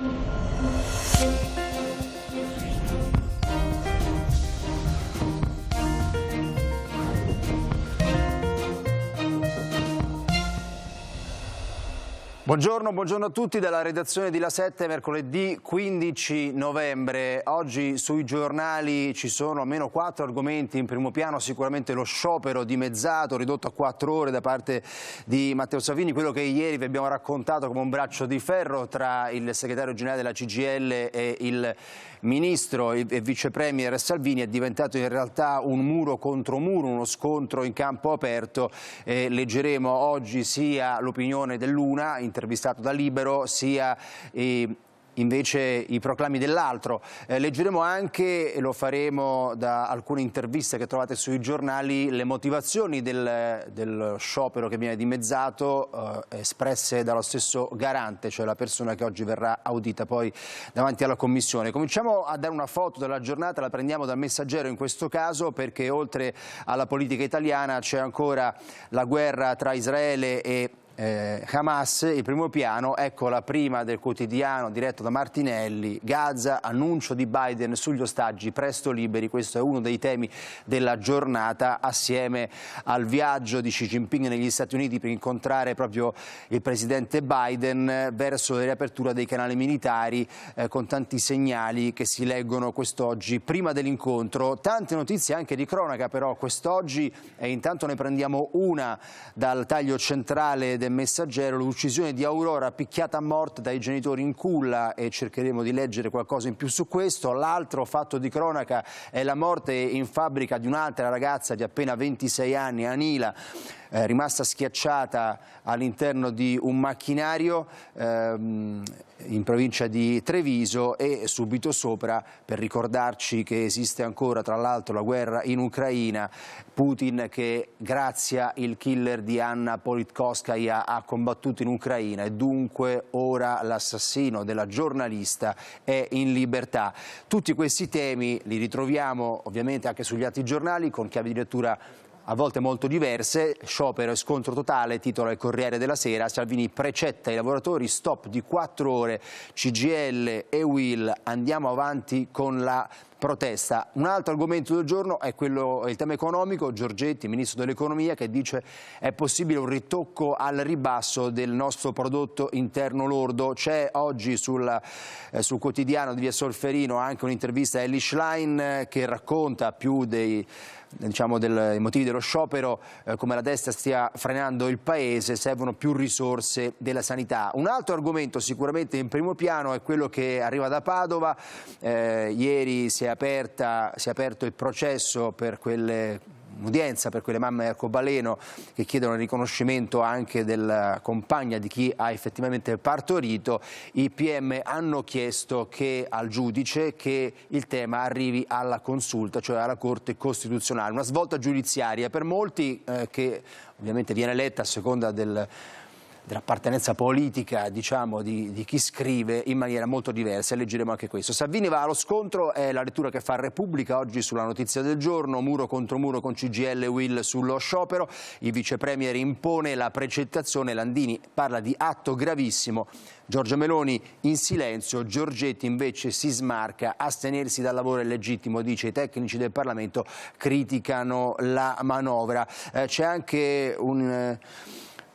Thank you. Buongiorno, buongiorno, a tutti dalla redazione di La 7 mercoledì 15 novembre. Oggi sui giornali ci sono almeno quattro argomenti in primo piano, sicuramente lo sciopero dimezzato, ridotto a quattro ore da parte di Matteo Savini, quello che ieri vi abbiamo raccontato come un braccio di ferro tra il segretario generale della CGL e il ministro e vice premier Salvini è diventato in realtà un muro contro muro, uno scontro in campo aperto. Eh, leggeremo oggi sia l'opinione dell'una, intervistato da Libero, sia eh, invece i proclami dell'altro. Eh, leggeremo anche, e lo faremo da alcune interviste che trovate sui giornali, le motivazioni del, del sciopero che viene dimezzato, eh, espresse dallo stesso garante, cioè la persona che oggi verrà audita poi davanti alla Commissione. Cominciamo a dare una foto della giornata, la prendiamo dal messaggero in questo caso, perché oltre alla politica italiana c'è ancora la guerra tra Israele e eh, Hamas, il primo piano, ecco la prima del quotidiano diretto da Martinelli, Gaza, annuncio di Biden sugli ostaggi, presto liberi, questo è uno dei temi della giornata assieme al viaggio di Xi Jinping negli Stati Uniti per incontrare proprio il presidente Biden verso la riapertura dei canali militari eh, con tanti segnali che si leggono quest'oggi prima dell'incontro, tante notizie anche di cronaca però quest'oggi e intanto ne prendiamo una dal taglio centrale del messaggero, l'uccisione di Aurora picchiata a morte dai genitori in culla e cercheremo di leggere qualcosa in più su questo. L'altro fatto di cronaca è la morte in fabbrica di un'altra ragazza di appena 26 anni, Anila, eh, rimasta schiacciata all'interno di un macchinario. Ehm, in provincia di Treviso e subito sopra per ricordarci che esiste ancora tra l'altro la guerra in Ucraina, Putin che grazie il killer di Anna Politkovskaya ha combattuto in Ucraina e dunque ora l'assassino della giornalista è in libertà. Tutti questi temi li ritroviamo ovviamente anche sugli altri giornali con chiave di lettura a volte molto diverse, sciopero e scontro totale, titolo al Corriere della Sera, Salvini precetta i lavoratori, stop di quattro ore, CGL e Will, andiamo avanti con la protesta. Un altro argomento del giorno è, quello, il tema economico, Giorgetti, ministro dell'economia, che dice è possibile un ritocco al ribasso del nostro prodotto interno lordo. C'è oggi sul, eh, sul, quotidiano di Via Solferino anche un'intervista a Ellie Schlein eh, che racconta più dei diciamo, del, i motivi dello sciopero, eh, come la destra stia frenando il paese, servono più risorse della sanità. Un altro argomento sicuramente in primo piano è quello che arriva da Padova. Eh, ieri si è, aperta, si è aperto il processo per quelle un'udienza per quelle mamme arcobaleno che chiedono il riconoscimento anche della compagna di chi ha effettivamente partorito, i PM hanno chiesto che, al giudice che il tema arrivi alla consulta, cioè alla Corte Costituzionale. Una svolta giudiziaria per molti eh, che ovviamente viene letta a seconda del dell'appartenenza politica diciamo, di, di, chi scrive in maniera molto diversa e leggeremo anche questo. Salvini va allo scontro, è la lettura che fa Repubblica oggi sulla notizia del giorno, muro contro muro con CGL e Will sullo sciopero, il vicepremier impone la precettazione, Landini parla di atto gravissimo, Giorgio Meloni in silenzio, Giorgetti invece si smarca, astenersi dal lavoro è legittimo, dice i tecnici del Parlamento criticano la manovra. Eh, C'è anche un... Eh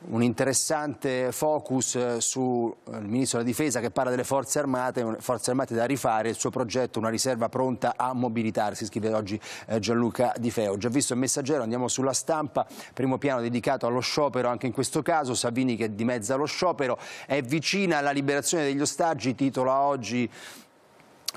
un interessante focus eh, sul eh, Ministro della Difesa che parla delle forze armate, forze armate da rifare, il suo progetto, una riserva pronta a mobilitarsi, scrive oggi eh, Gianluca Di Feo. Già visto il messaggero, andiamo sulla stampa, primo piano dedicato allo sciopero anche in questo caso, Savini che è di dimezza allo sciopero, è vicina alla liberazione degli ostaggi, titola oggi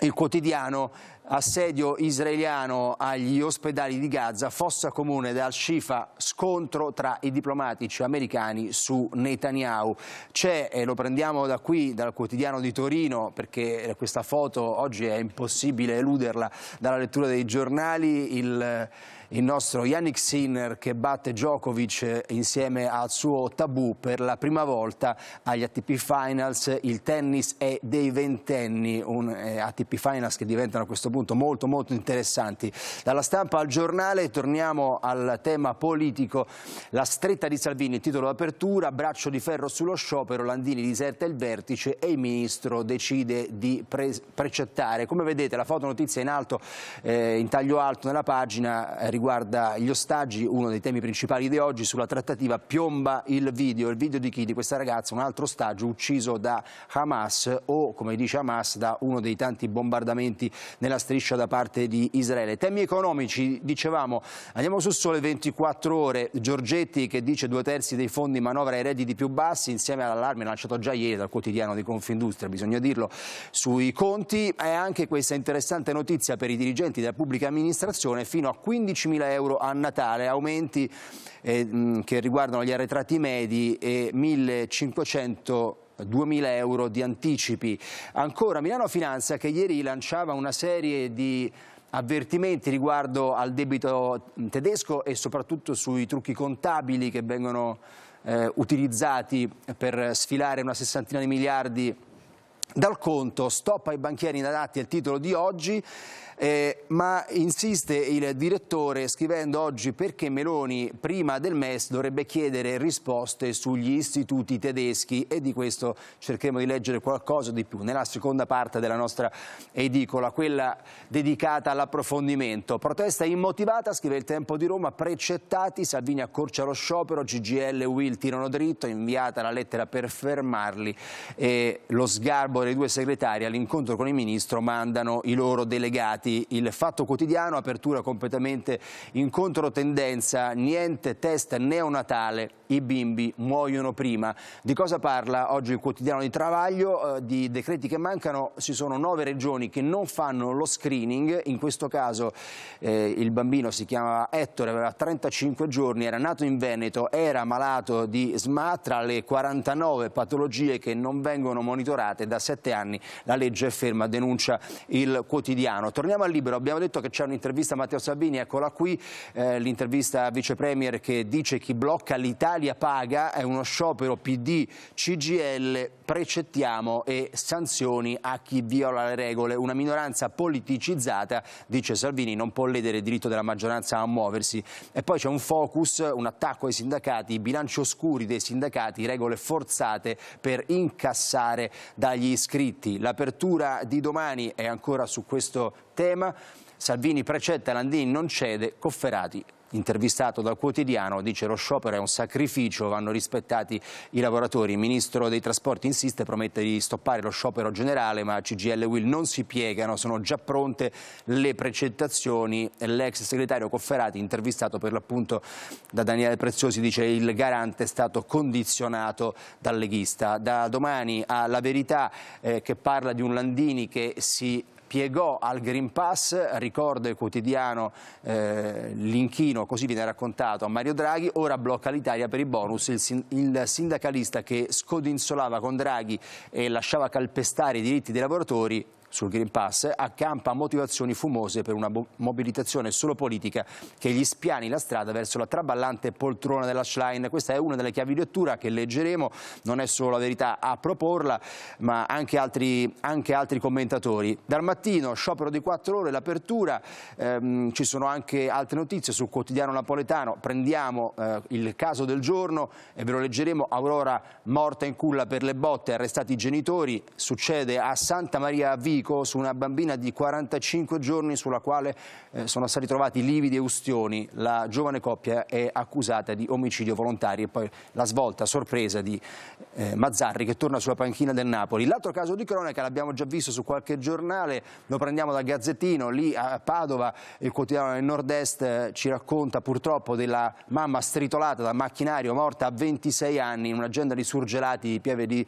il quotidiano assedio israeliano agli ospedali di Gaza, fossa comune dal Shifa, scontro tra i diplomatici americani su Netanyahu. C'è, e lo prendiamo da qui, dal quotidiano di Torino, perché questa foto oggi è impossibile eluderla dalla lettura dei giornali, il il nostro Yannick Sinner che batte Djokovic insieme al suo tabù per la prima volta agli ATP Finals. Il tennis è dei ventenni, un, eh, ATP Finals che diventano a questo punto molto molto interessanti. Dalla stampa al giornale torniamo al tema politico. La stretta di Salvini, titolo d'apertura, braccio di ferro sullo sciopero, Landini diserta il vertice e il ministro decide di pre precettare. Come vedete la fotonotizia in alto, eh, in taglio alto nella pagina, eh, riguarda gli ostaggi, uno dei temi principali di oggi, sulla trattativa piomba il video, il video di chi? Di questa ragazza, un altro ostaggio ucciso da Hamas o, come dice Hamas, da uno dei tanti bombardamenti nella striscia da parte di Israele. Temi economici, dicevamo, andiamo su sole 24 ore, Giorgetti che dice due terzi dei fondi manovra ai redditi più bassi, insieme all'allarme lanciato già ieri dal quotidiano di Confindustria, bisogna dirlo, sui conti, è anche questa interessante notizia per i dirigenti della pubblica amministrazione, fino a 15 milioni 300.000 euro a Natale, aumenti eh, che riguardano gli arretrati medi e 1.500 2.000 euro di anticipi. Ancora Milano Finanza che ieri lanciava una serie di avvertimenti riguardo al debito tedesco e soprattutto sui trucchi contabili che vengono eh, utilizzati per sfilare una sessantina di miliardi di euro dal conto stop ai banchieri inadatti è il titolo di oggi eh, ma insiste il direttore scrivendo oggi perché Meloni prima del MES dovrebbe chiedere risposte sugli istituti tedeschi e di questo cercheremo di leggere qualcosa di più nella seconda parte della nostra edicola, quella dedicata all'approfondimento. Protesta immotivata, scrive il Tempo di Roma, precettati, Salvini accorcia lo sciopero, CGL e Will tirano dritto, inviata la lettera per fermarli e lo sgarbo le due segretarie all'incontro con il ministro mandano i loro delegati. Il fatto quotidiano, apertura completamente in controtendenza, niente test neonatale, i bimbi muoiono prima. Di cosa parla oggi il quotidiano di Travaglio? Eh, di decreti che mancano, ci sono nove regioni che non fanno lo screening, in questo caso eh, il bambino si chiamava Ettore, aveva 35 giorni, era nato in Veneto, era malato di SMA tra le 49 patologie che non vengono monitorate da sette anni la legge è ferma, denuncia il quotidiano. Torniamo al libero, abbiamo detto che c'è un'intervista a Matteo Salvini, eccola qui, eh, l'intervista vice premier che dice chi blocca l'Italia paga, è uno sciopero PD, CGL, precettiamo e sanzioni a chi viola le regole, una minoranza politicizzata, dice Salvini, non può ledere il diritto della maggioranza a muoversi. E poi c'è un focus, un attacco ai sindacati, bilanci oscuri dei sindacati, regole forzate per incassare dagli iscritti. L'apertura di domani è ancora su questo tema. Salvini precetta, Landini non cede, Cofferati intervistato dal quotidiano, dice lo sciopero è un sacrificio, vanno rispettati i lavoratori. Il ministro dei trasporti insiste, promette di stoppare lo sciopero generale, ma CGL e Will non si piegano, sono già pronte le precettazioni. L'ex segretario Cofferati, intervistato per l'appunto da Daniele Preziosi, dice il garante è stato condizionato dal leghista. Da domani alla verità eh, che parla di un Landini che si piegò al Green Pass, ricorda il quotidiano eh, Linchino, così viene raccontato a Mario Draghi, ora blocca l'Italia per i bonus, il, il sindacalista che scodinzolava con Draghi e lasciava calpestare i diritti dei lavoratori sul Green Pass, accampa motivazioni fumose per una mobilitazione solo politica che gli spiani la strada verso la traballante poltrona della Schlein. Questa è una delle chiavi di lettura che leggeremo, non è solo la verità a proporla, ma anche altri, anche altri commentatori. Dal mattino sciopero di quattro ore, l'apertura, ehm, ci sono anche altre notizie sul quotidiano napoletano, prendiamo eh, il caso del giorno e ve lo leggeremo, Aurora morta in culla per le botte, arrestati i genitori, succede a Santa Maria a Vigo, medico su una bambina di 45 giorni sulla quale eh, sono stati trovati lividi e ustioni. La giovane coppia è accusata di omicidio volontario e poi la svolta sorpresa di eh, Mazzarri che torna sulla panchina del Napoli. L'altro caso di cronaca l'abbiamo già visto su qualche giornale, lo prendiamo da Gazzettino, lì a Padova il quotidiano del nord-est eh, ci racconta purtroppo della mamma stritolata dal macchinario morta a 26 anni in un'agenda di surgelati di Pieve di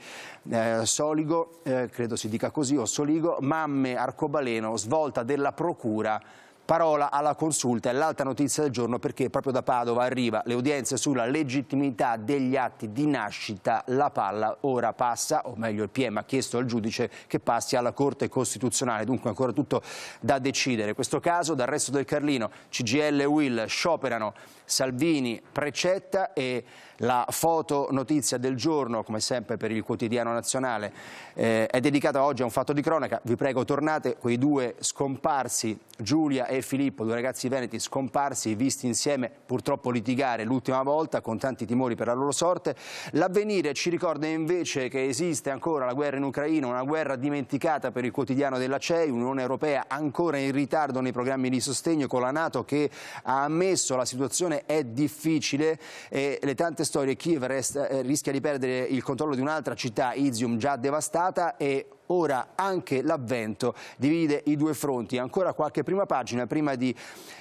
eh, Soligo, eh, credo si dica così, o Soligo, mamme arcobaleno, svolta della procura Parola alla consulta è l'alta notizia del giorno perché proprio da Padova arriva le udienze sulla legittimità degli atti di nascita. La palla ora passa, o meglio il PM ha chiesto al giudice che passi alla Corte Costituzionale, dunque ancora tutto da decidere. Questo caso dal resto del Carlino, CGL e Will scioperano Salvini precetta e la foto notizia del giorno, come sempre per il quotidiano nazionale, eh, è dedicata oggi a un fatto di cronaca. Vi prego tornate, quei due scomparsi, Giulia e e Filippo, due ragazzi veneti scomparsi, visti insieme purtroppo litigare l'ultima volta con tanti timori per la loro sorte. L'avvenire ci ricorda invece che esiste ancora la guerra in Ucraina, una guerra dimenticata per il quotidiano della CEI, un'Unione Europea ancora in ritardo nei programmi di sostegno con la Nato che ha ammesso la situazione è difficile e le tante storie Kiev resta, eh, rischia di perdere il controllo di un'altra città, Izium, già devastata e Ora anche l'avvento divide i due fronti. Ancora qualche prima pagina prima di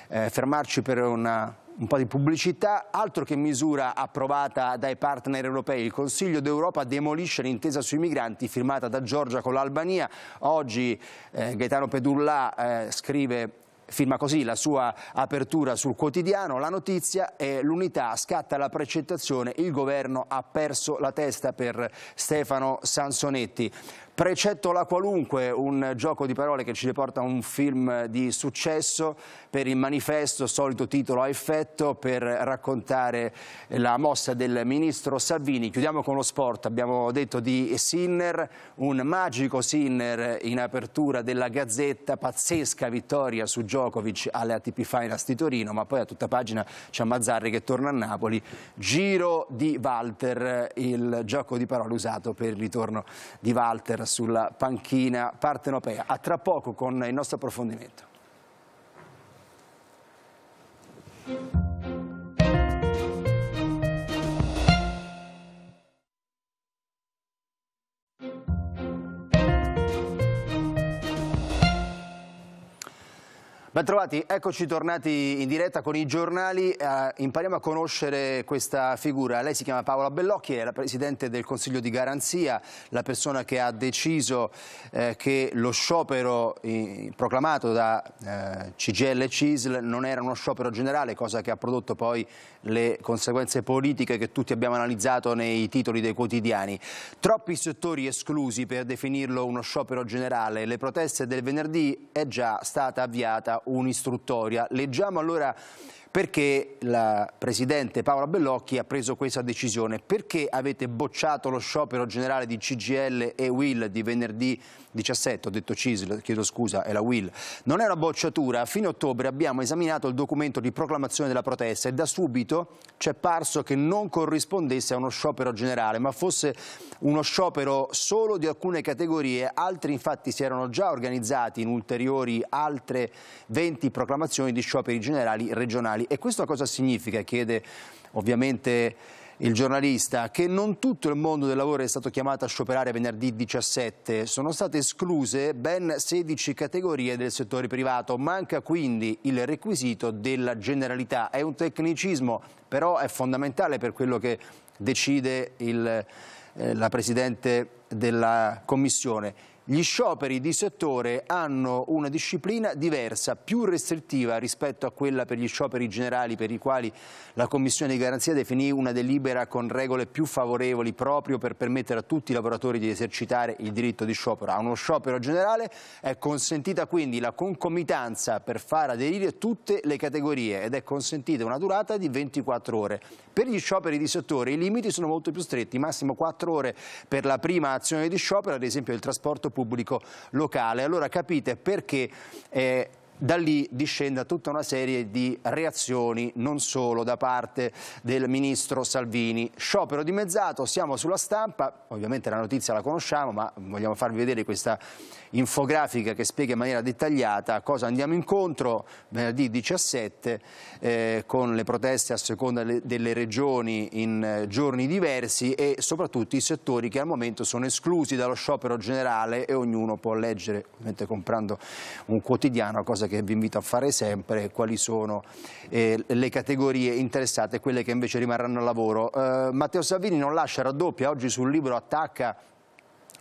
eh, fermarci per una un po' di pubblicità, altro che misura approvata dai partner europei. Il Consiglio d'Europa demolisce l'intesa sui migranti firmata da Giorgia con l'Albania. Oggi eh, Gaetano Pedulla eh, scrive firma così la sua apertura sul quotidiano, la notizia è l'unità, scatta la precettazione, il governo ha perso la testa per Stefano Sansonetti. Precetto la qualunque, un gioco di parole che ci riporta a un film di successo per il manifesto, solito titolo a effetto, per raccontare la mossa del ministro Salvini. Chiudiamo con lo sport, abbiamo detto di Sinner, un magico Sinner in apertura della Gazzetta, pazzesca vittoria su Djokovic alle ATP Finals di Torino, ma poi a tutta pagina c'è Mazzarri che torna a Napoli. Giro di Walter, il gioco di parole usato per il ritorno di Walter sulla panchina partenopea. A tra poco con il nostro approfondimento. Ben trovati, eccoci tornati in diretta con i giornali, eh, impariamo a conoscere questa figura, lei si chiama Paola Bellocchi, è la Presidente del Consiglio di Garanzia, la persona che ha deciso eh, che lo sciopero eh, proclamato da eh, CGL e CISL non era uno sciopero generale, cosa che ha prodotto poi le conseguenze politiche che tutti abbiamo analizzato nei titoli dei quotidiani. Troppi settori esclusi per definirlo uno sciopero generale, le proteste del venerdì è già stata avviata un'istruttoria. Leggiamo allora perché la Presidente Paola Bellocchi ha preso questa decisione? Perché avete bocciato lo sciopero generale di CGL e Will di venerdì 17, ho detto CISL, chiedo scusa, è la Will. Non è una bocciatura, a fine ottobre abbiamo esaminato il documento di proclamazione della protesta e da subito ci è parso che non corrispondesse a uno sciopero generale, ma fosse uno sciopero solo di alcune categorie, altri infatti si erano già organizzati in ulteriori altre 20 proclamazioni di scioperi generali regionali giornali. E questo cosa significa? Chiede ovviamente il giornalista, che non tutto il mondo del lavoro è stato chiamato a scioperare venerdì 17. Sono state escluse ben 16 categorie del settore privato. Manca quindi il requisito della generalità. È un tecnicismo, però è fondamentale per quello che decide il, eh, la Presidente della Commissione. Gli scioperi di settore hanno una disciplina diversa, più restrittiva rispetto a quella per gli scioperi generali per i quali la Commissione di garanzia definì una delibera con regole più favorevoli proprio per permettere a tutti i lavoratori di esercitare il diritto di sciopero. A uno sciopero generale è consentita quindi la concomitanza per far aderire tutte le categorie ed è consentita una durata di 24 ore. Per gli scioperi di settore i limiti sono molto più stretti, massimo 4 ore per la prima azione di sciopero, ad esempio il trasporto pubblico locale. Allora capite perché... Eh, da lì discenda tutta una serie di reazioni non solo da parte del ministro Salvini. Sciopero dimezzato, siamo sulla stampa, ovviamente la notizia la conosciamo ma vogliamo farvi vedere questa infografica che spiega in maniera dettagliata cosa andiamo incontro venerdì 17 eh, con le proteste a seconda delle regioni in eh, giorni diversi e soprattutto i settori che al momento sono esclusi dallo sciopero generale e ognuno può leggere, ovviamente comprando un quotidiano, cosa che che vi invito a fare sempre, quali sono eh, le categorie interessate quelle che invece rimarranno al lavoro. Eh, Matteo Salvini non lascia raddoppia, oggi sul libro attacca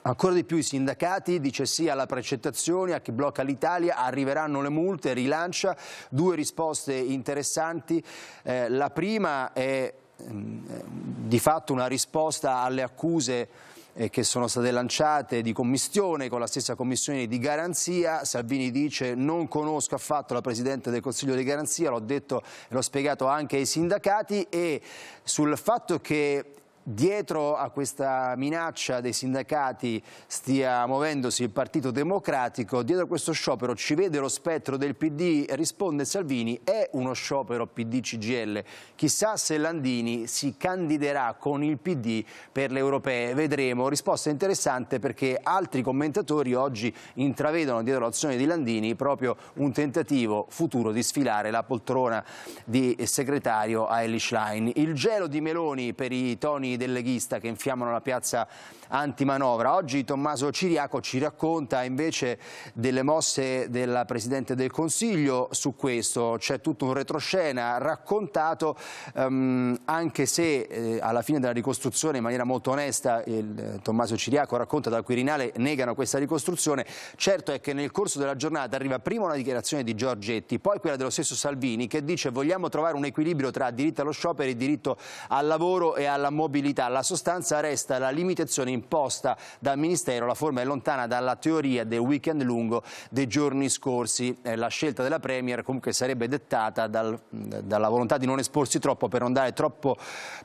Ancora di più i sindacati, dice sì alla precettazione, a chi blocca l'Italia, arriveranno le multe, rilancia due risposte interessanti. Eh, la prima è mh, mm, eh, di fatto una risposta alle accuse eh, che sono state lanciate di commissione con la stessa commissione di garanzia. Salvini dice non conosco affatto la Presidente del Consiglio di Garanzia, l'ho detto e l'ho spiegato anche ai sindacati e sul fatto che dietro a questa minaccia dei sindacati stia muovendosi il Partito Democratico, dietro a questo sciopero ci vede lo spettro del PD, risponde Salvini, è uno sciopero PD-CGL, chissà se Landini si candiderà con il PD per le europee, vedremo, risposta interessante perché altri commentatori oggi intravedono dietro l'azione di Landini proprio un tentativo futuro di sfilare la poltrona di segretario a Ellie Schlein. Il gelo di Meloni per i toni azioni del leghista che infiammano la piazza antimanovra. Oggi Tommaso Ciriaco ci racconta invece delle mosse della Presidente del Consiglio su questo. C'è tutto un retroscena raccontato ehm, anche se eh, alla fine della ricostruzione in maniera molto onesta il, eh, Tommaso Ciriaco racconta dal Quirinale negano questa ricostruzione. Certo è che nel corso della giornata arriva prima una dichiarazione di Giorgetti, poi quella dello stesso Salvini che dice vogliamo trovare un equilibrio tra diritto allo sciopero e diritto al lavoro e alla mobilità compatibilità. La sostanza resta la limitazione imposta dal Ministero, la forma è lontana dalla teoria del weekend lungo dei giorni scorsi. Eh, la scelta della Premier comunque sarebbe dettata dal, dalla volontà di non esporsi troppo per non dare troppo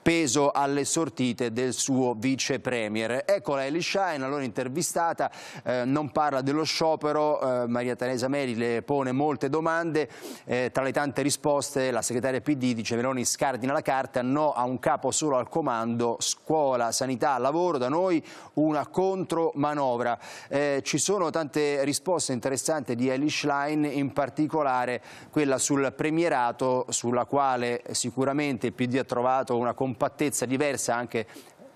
peso alle sortite del suo vice Premier. Eccola Eli Schein, allora intervistata, eh, non parla dello sciopero, eh, Maria Teresa Meri le pone molte domande, eh, tra le tante risposte la segretaria PD dice Meloni scardina la carta, no a un capo solo al comando ambito scuola, sanità, lavoro, da noi una contromanovra. Eh, ci sono tante risposte interessanti di Eli Schlein, in particolare quella sul premierato, sulla quale sicuramente il PD ha trovato una compattezza diversa anche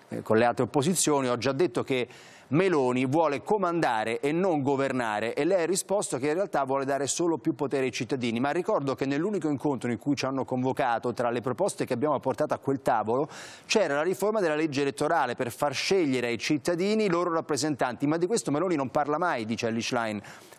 eh, con le altre opposizioni. Ho già detto che Meloni vuole comandare e non governare e lei ha risposto che in realtà vuole dare solo più potere ai cittadini, ma ricordo che nell'unico incontro in cui ci hanno convocato tra le proposte che abbiamo apportato a quel tavolo c'era la riforma della legge elettorale per far scegliere ai cittadini i loro rappresentanti, ma di questo Meloni non parla mai, dice Ellie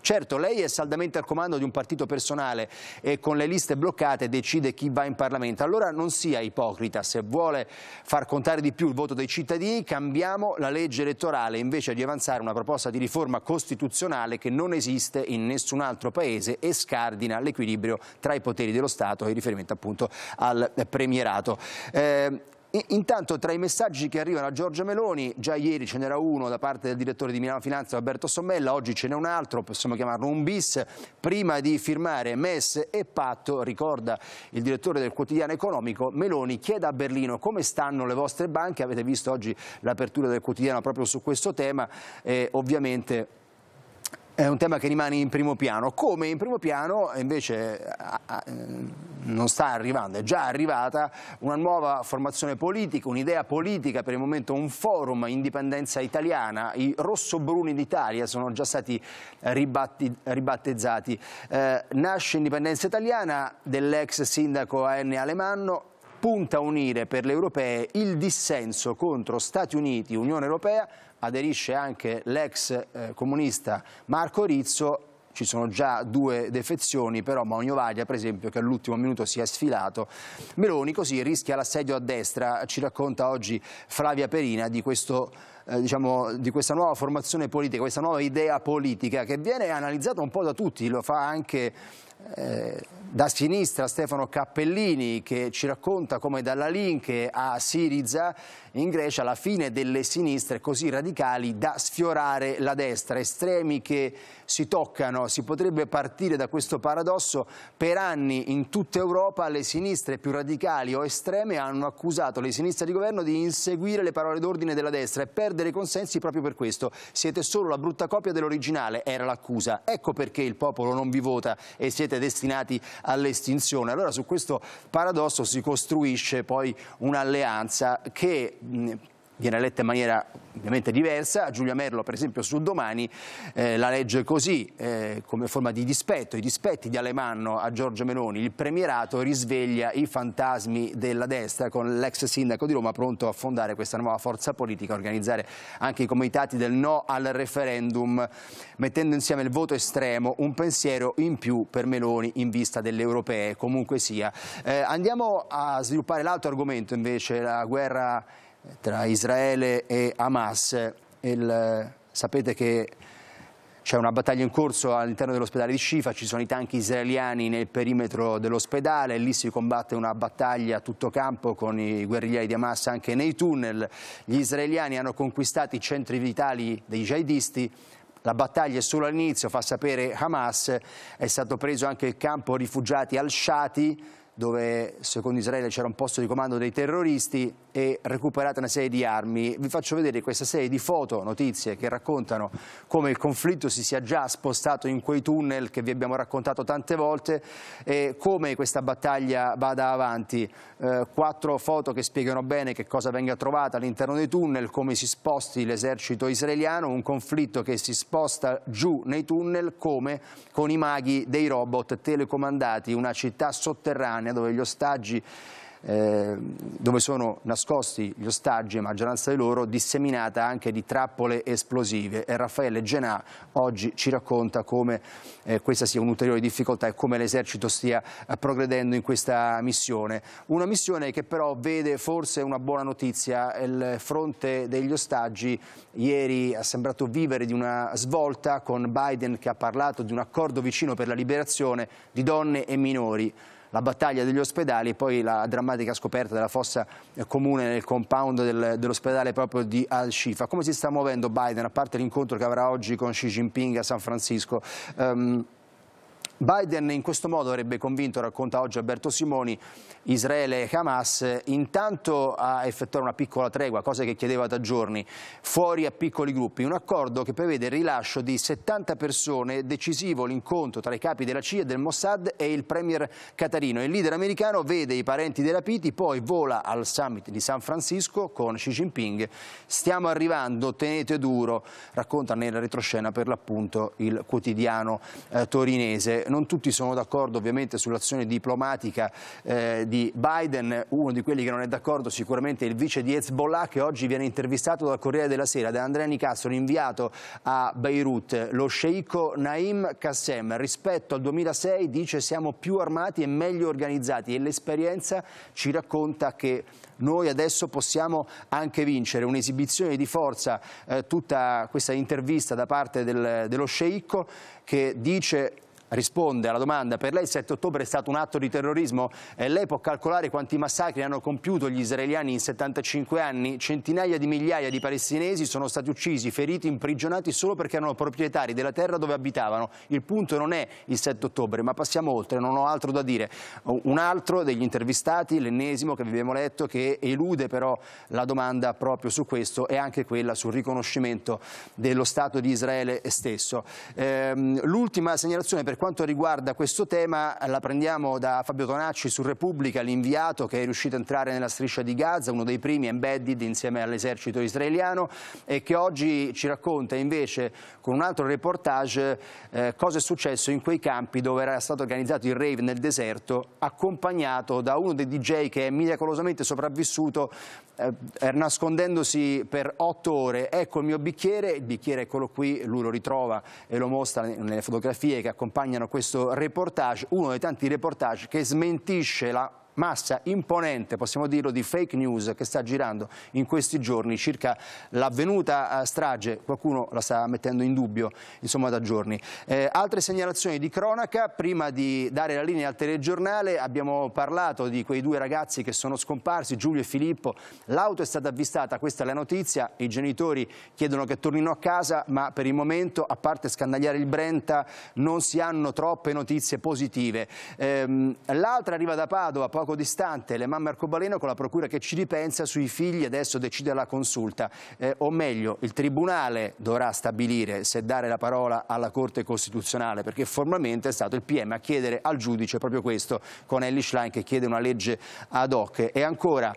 Certo, lei è saldamente al comando di un partito personale e con le liste bloccate decide chi va in Parlamento, allora non sia ipocrita, se vuole far contare di più il voto dei cittadini cambiamo la legge elettorale invece invece di avanzare una proposta di riforma costituzionale che non esiste in nessun altro paese e scardina l'equilibrio tra i poteri dello Stato in riferimento appunto al premierato. Eh, intanto tra i messaggi che arrivano a Giorgia Meloni, già ieri ce n'era uno da parte del direttore di Milano Finanza Alberto Sommella, oggi ce n'è un altro, possiamo chiamarlo un bis, prima di firmare MES e patto, ricorda il direttore del quotidiano economico, Meloni chiede a Berlino come stanno le vostre banche, avete visto oggi l'apertura del quotidiano proprio su questo tema, eh, ovviamente è un tema che rimane in primo piano, come in primo piano invece non sta arrivando, è già arrivata una nuova formazione politica, un'idea politica per il momento, un forum indipendenza italiana, i rossobruni d'Italia sono già stati ribatti, ribattezzati, eh, nasce indipendenza italiana dell'ex sindaco A.N. Alemanno, punta a unire per le europee il dissenso contro Stati Uniti, Unione Europea, aderisce anche l'ex eh, comunista Marco Rizzo ci sono già due defezioni, però Maugno Vaglia, per esempio, che all'ultimo minuto si è sfilato. Meloni così rischia l'assedio a destra, ci racconta oggi Flavia Perina di, questo, eh, diciamo, di questa nuova formazione politica, questa nuova idea politica che viene analizzata un po' da tutti, lo fa anche eh, da sinistra Stefano Cappellini che ci racconta come dalla Linke a Siriza in Grecia la fine delle sinistre così radicali da sfiorare la destra, estremi che si toccano, si potrebbe partire da questo paradosso, per anni in tutta Europa le sinistre più radicali o estreme hanno accusato le sinistre di governo di inseguire le parole d'ordine della destra e perdere consensi proprio per questo, siete solo la brutta copia dell'originale, era l'accusa, ecco perché il popolo non vi vota e siete siete destinati all'estinzione. Allora su questo paradosso si costruisce poi un'alleanza che viene letta in maniera ovviamente diversa, a Giulia Merlo per esempio sul domani eh, la legge così eh, come forma di dispetto, i dispetti di Alemanno a Giorgio Meloni, il premierato risveglia i fantasmi della destra con l'ex sindaco di Roma pronto a fondare questa nuova forza politica, organizzare anche i comitati del no al referendum, mettendo insieme il voto estremo, un pensiero in più per Meloni in vista delle europee, comunque sia. Eh, andiamo a sviluppare l'altro argomento invece, la guerra tra Israele e Hamas. Il, eh, sapete che c'è una battaglia in corso all'interno dell'ospedale di Shifa, ci sono i tanchi israeliani nel perimetro dell'ospedale, lì si combatte una battaglia a tutto campo con i guerriglieri di Hamas anche nei tunnel. Gli israeliani hanno conquistato i centri vitali dei jihadisti, la battaglia è solo all'inizio, fa sapere Hamas, è stato preso anche il campo rifugiati al-Shati, dove secondo Israele c'era un posto di comando dei terroristi e recuperate una serie di armi. Vi faccio vedere questa serie di foto, notizie che raccontano come il conflitto si sia già spostato in quei tunnel che vi abbiamo raccontato tante volte e come questa battaglia vada avanti. Eh, quattro foto che spiegano bene che cosa venga trovata all'interno dei tunnel, come si sposti l'esercito israeliano, un conflitto che si sposta giù nei tunnel come con i maghi dei robot telecomandati, una città sotterranea Catania dove gli ostaggi eh, dove sono nascosti gli ostaggi, maggioranza di loro, disseminata anche di trappole esplosive. E Raffaele Genà oggi ci racconta come eh, questa sia un'ulteriore difficoltà e come l'esercito stia eh, progredendo in questa missione. Una missione che però vede forse una buona notizia. Il fronte degli ostaggi ieri ha sembrato vivere di una svolta con Biden che ha parlato di un accordo vicino per la liberazione di donne e minori la battaglia degli ospedali e poi la drammatica scoperta della fossa eh, comune nel compound del, dell'ospedale proprio di Al-Shifa. Come si sta muovendo Biden, a parte l'incontro che avrà oggi con Xi Jinping a San Francisco? Um, Biden in questo modo avrebbe convinto, racconta oggi Alberto Simoni, Israele e Hamas intanto a effettuare una piccola tregua, cosa che chiedeva da giorni, fuori a piccoli gruppi, un accordo che prevede il rilascio di 70 persone, decisivo l'incontro tra i capi della CIA, del Mossad e il premier Catarino. Il leader americano vede i parenti dei rapiti, poi vola al summit di San Francisco con Xi Jinping. Stiamo arrivando, tenete duro, racconta nella retroscena per l'appunto il quotidiano eh, torinese non tutti sono d'accordo ovviamente sull'azione diplomatica eh, di Biden, uno di quelli che non è d'accordo sicuramente è il vice di Hezbollah che oggi viene intervistato dal Corriere della Sera da Andrea Nicastro, inviato a Beirut. Lo sceicco Naim Kassem rispetto al 2006 dice siamo più armati e meglio organizzati e l'esperienza ci racconta che noi adesso possiamo anche vincere. Un'esibizione di forza, eh, tutta questa intervista da parte del, dello sceicco che dice risponde alla domanda per lei il 7 ottobre è stato un atto di terrorismo e lei può calcolare quanti massacri hanno compiuto gli israeliani in 75 anni? Centinaia di migliaia di palestinesi sono stati uccisi, feriti, imprigionati solo perché erano proprietari della terra dove abitavano. Il punto non è il 7 ottobre, ma passiamo oltre, non ho altro da dire. Un altro degli intervistati, l'ennesimo che vi abbiamo letto, che elude però la domanda proprio su questo e anche quella sul riconoscimento dello Stato di Israele stesso. Ehm, l'ultima segnalazione per quanto riguarda questo tema la prendiamo da Fabio Tonacci su Repubblica, l'inviato che è riuscito a entrare nella striscia di Gaza, uno dei primi embedded insieme all'esercito israeliano e che oggi ci racconta invece con un altro reportage eh, cosa è successo in quei campi dove era stato organizzato il rave nel deserto accompagnato da uno dei DJ che è miracolosamente sopravvissuto eh, er, nascondendosi per otto ore. Ecco il mio bicchiere, il bicchiere eccolo qui, lui lo ritrova e lo mostra nelle fotografie che accompagna accompagnano questo reportage, uno dei tanti reportage che smentisce la massa imponente, possiamo dirlo, di fake news che sta girando in questi giorni circa l'avvenuta eh, strage, qualcuno la sta mettendo in dubbio insomma da giorni. Eh, altre segnalazioni di cronaca, prima di dare la linea al telegiornale abbiamo parlato di quei due ragazzi che sono scomparsi, Giulio e Filippo, l'auto è stata avvistata, questa è la notizia, i genitori chiedono che tornino a casa ma per il momento, a parte scandagliare il Brenta, non si hanno troppe notizie positive. Eh, L'altra arriva da Padova, poco distante, le mamme arcobaleno con la procura che ci ripensa sui figli, adesso decide la consulta, eh, o meglio il Tribunale dovrà stabilire se dare la parola alla Corte Costituzionale, perché formalmente è stato il PM a chiedere al giudice proprio questo, con Ellie Schlein che chiede una legge ad hoc. E ancora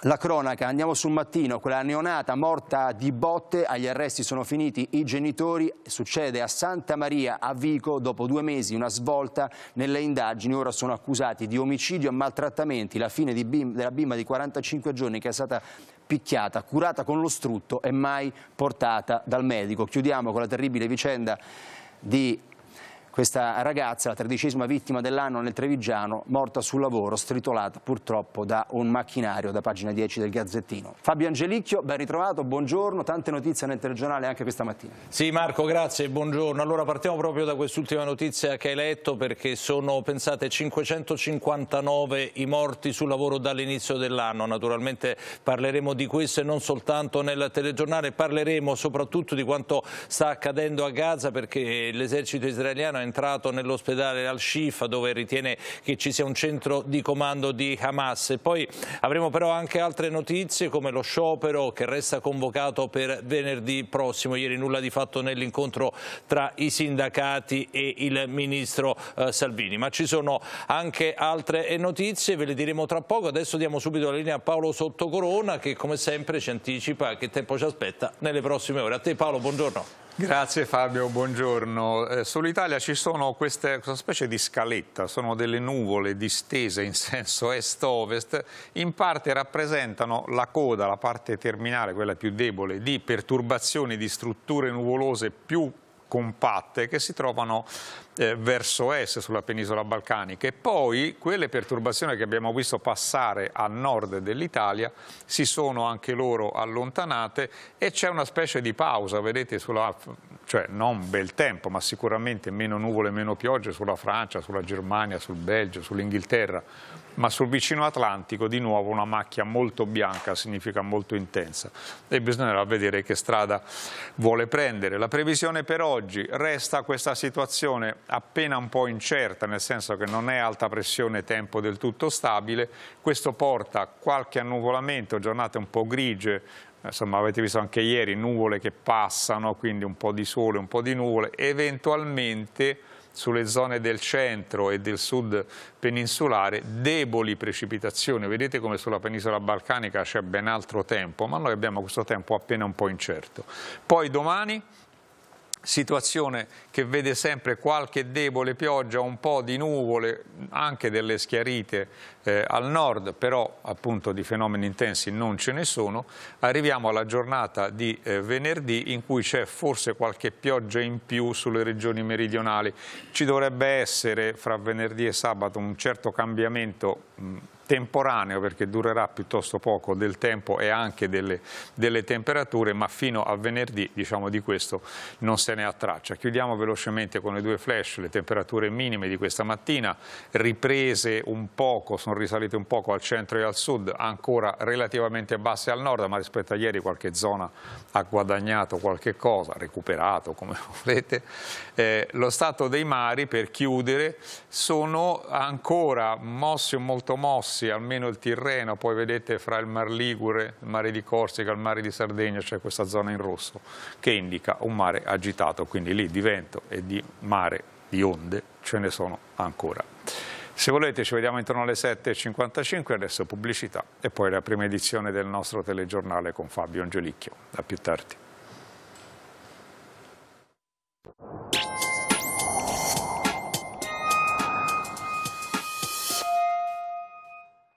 la cronaca, andiamo sul mattino, quella neonata morta di botte, agli arresti sono finiti i genitori, succede a Santa Maria a Vico, dopo due mesi una svolta nelle indagini, ora sono accusati di omicidio e maltrattamenti, la fine bim della bimba di 45 giorni che è stata picchiata, curata con lo strutto e mai portata dal medico. Chiudiamo con la terribile vicenda di questa ragazza, la tredicesima vittima dell'anno nel Trevigiano, morta sul lavoro, stritolata purtroppo da un macchinario da pagina 10 del Gazzettino. Fabio Angelicchio, ben ritrovato, buongiorno, tante notizie nel telegiornale anche questa mattina. Sì Marco, grazie, buongiorno. Allora partiamo proprio da quest'ultima notizia che hai letto perché sono, pensate, 559 i morti sul lavoro dall'inizio dell'anno. Naturalmente parleremo di questo e non soltanto nel telegiornale, parleremo soprattutto di quanto sta accadendo a Gaza perché l'esercito israeliano è entrato nell'ospedale Al-Shifa dove ritiene che ci sia un centro di comando di Hamas. E poi avremo però anche altre notizie come lo sciopero che resta convocato per venerdì prossimo. Ieri nulla di fatto nell'incontro tra i sindacati e il ministro eh, Salvini. Ma ci sono anche altre notizie, ve le diremo tra poco. Adesso diamo subito la linea a Paolo Sottocorona che come sempre ci anticipa che tempo ci aspetta nelle prossime ore. A te Paolo, buongiorno. Grazie Fabio, buongiorno. Eh, Sull'Italia ci sono queste, questa specie di scaletta, sono delle nuvole distese in senso est-ovest, in parte rappresentano la coda, la parte terminale, quella più debole, di perturbazioni di strutture nuvolose più compatte che si trovano eh, verso est sulla penisola balcanica e poi quelle perturbazioni che abbiamo visto passare a nord dell'Italia si sono anche loro allontanate e c'è una specie di pausa, vedete, sulla, cioè non bel tempo ma sicuramente meno nuvole, meno piogge sulla Francia, sulla Germania, sul Belgio, sull'Inghilterra ma sul vicino Atlantico di nuovo una macchia molto bianca, significa molto intensa e bisognerà vedere che strada vuole prendere. La previsione per oggi resta questa situazione appena un po' incerta, nel senso che non è alta pressione tempo del tutto stabile, questo porta qualche annuvolamento, giornate un po' grigie, insomma avete visto anche ieri nuvole che passano, quindi un po' di sole, un po' di nuvole, eventualmente sulle zone del centro e del sud peninsulare, deboli precipitazioni. Vedete come sulla penisola balcanica c'è ben altro tempo, ma noi abbiamo questo tempo appena un po' incerto. Poi domani situazione che vede sempre qualche debole pioggia, un po' di nuvole, anche delle schiarite eh, al nord, però appunto di fenomeni intensi non ce ne sono. Arriviamo alla giornata di eh, venerdì in cui c'è forse qualche pioggia in più sulle regioni meridionali. Ci dovrebbe essere fra venerdì e sabato un certo cambiamento mh, mm, temporaneo perché durerà piuttosto poco del tempo e anche delle, delle temperature ma fino a venerdì diciamo, di questo non se ne ha traccia chiudiamo velocemente con le due flash le temperature minime di questa mattina riprese un poco sono risalite un poco al centro e al sud ancora relativamente basse al nord ma rispetto a ieri qualche zona ha guadagnato qualche cosa recuperato come volete eh, lo stato dei mari per chiudere sono ancora mossi o molto mossi Rossi, almeno il Tirreno, poi vedete fra il Mar Ligure, il mare di Corsica, il mare di Sardegna, c'è cioè questa zona in rosso, che indica un mare agitato, quindi lì di vento e di mare, di onde, ce ne sono ancora. Se volete ci vediamo intorno alle 7.55, adesso pubblicità e poi la prima edizione del nostro telegiornale con Fabio Angelicchio. A più tardi.